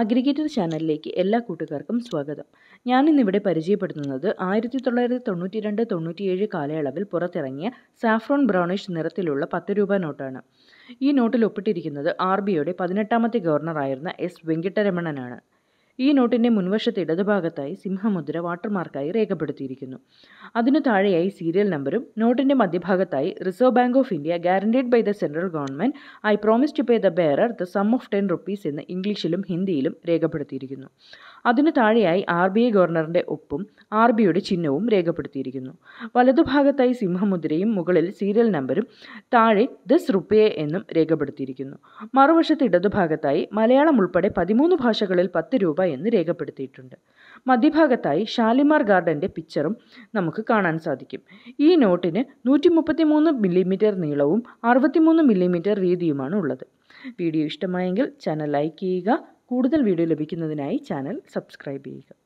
aggregated ചാനലിലേക്ക് എല്ലാ കൂട്ടുകാർക്കും സ്വാഗതം ഞാനിന്നിവിടെ പരിചയപ്പെടുത്തുന്നത് ആയിരത്തി തൊള്ളായിരത്തി തൊണ്ണൂറ്റി രണ്ട് തൊണ്ണൂറ്റിയേഴ് കാലയളവിൽ പുറത്തിറങ്ങിയ സാഫ്രോൺ ബ്രൗണിഷ് നിറത്തിലുള്ള പത്ത് രൂപ നോട്ടാണ് ഈ നോട്ടിൽ ഒപ്പിട്ടിരിക്കുന്നത് ആർ ഐയുടെ പതിനെട്ടാമത്തെ ഗവർണറായിരുന്ന എസ് വെങ്കിട്ടരമണനാണ് ഈ നോട്ടിൻ്റെ മുൻവശത്തെ ഇടതുഭാഗത്തായി സിംഹമുദ്ര വാട്ടർമാർക്കായി രേഖപ്പെടുത്തിയിരിക്കുന്നു അതിനു താഴെയായി സീരിയൽ നമ്പറും നോട്ടിൻ്റെ മധ്യഭാഗത്തായി reserve bank of India guaranteed by the central government I promise to pay the bearer the sum of ten rupees എന്ന് ഇംഗ്ലീഷിലും ഹിന്ദിയിലും രേഖപ്പെടുത്തിയിരിക്കുന്നു അതിനു താഴെയായി ആർ ബി ഐ ഗവർണറിൻ്റെ ഒപ്പും ആർ ബി ഐയുടെ ചിഹ്നവും രേഖപ്പെടുത്തിയിരിക്കുന്നു വലതുഭാഗത്തായി സിംഹമുദ്രയും മുകളിൽ സീരിയൽ നമ്പറും താഴെ ദിസ് റുപ്പേ എന്നും രേഖപ്പെടുത്തിയിരിക്കുന്നു മറുവശത്ത് ഇടതുഭാഗത്തായി മലയാളം ഉൾപ്പെടെ പതിമൂന്ന് ഭാഷകളിൽ പത്ത് രൂപ എന്ന് രേഖപ്പെടുത്തിയിട്ടുണ്ട് മധ്യഭാഗത്തായി ഷാലിമാർ ഗാർഡൻ്റെ പിക്ചറും നമുക്ക് കാണാൻ സാധിക്കും ഈ നോട്ടിന് നൂറ്റി മൂന്ന് മില്ലിമീറ്റർ നീളവും അറുപത്തിമൂന്ന് മില്ലിമീറ്റർ വീതിയുമാണ് ഉള്ളത് വീഡിയോ ഇഷ്ടമായെങ്കിൽ ചാനൽ ലൈക്ക് ചെയ്യുക കൂടുതൽ വീഡിയോ ലഭിക്കുന്നതിനായി ചാനൽ സബ്സ്ക്രൈബ് ചെയ്യുക